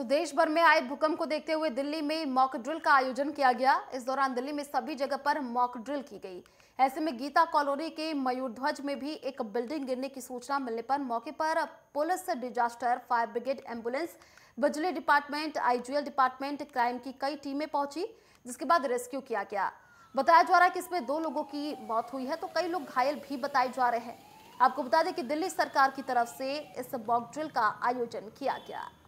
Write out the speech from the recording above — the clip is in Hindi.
तो देश भर में आए भूकंप को देखते हुए दिल्ली में मॉक ड्रिल का आयोजन किया गया इस दौरान दिल्ली में सभी जगह पर मॉक ड्रिल की गई ऐसे में गीता कॉलोनी के मयूरध्वज में भी एक बिल्डिंग गिरने की सूचना मिलने पर मौके पर police disaster fire brigade ambulance बिजली डिपार्टमेंट आईजीएल डिपार्टमेंट क्राइम की कई टीमें पहुंची जिसके बाद रेस्क्यू किया गया बताया जा रहा है कि इसमें दो लोगों की मौत हुई है तो कई लोग घायल भी बताए जा रहे हैं आपको बता दें कि दिल्ली सरकार की तरफ से इस मॉकड्रिल ड्रिल का आयोजन किया गया